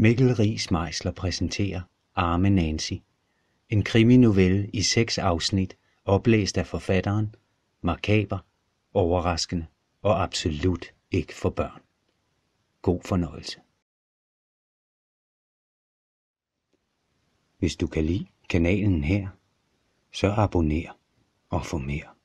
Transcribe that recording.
Mikkel Riis Meisler præsenterer Arme Nancy, en kriminovelle i seks afsnit, oplæst af forfatteren, makaber, overraskende og absolut ikke for børn. God fornøjelse. Hvis du kan lide kanalen her, så abonner og få mere.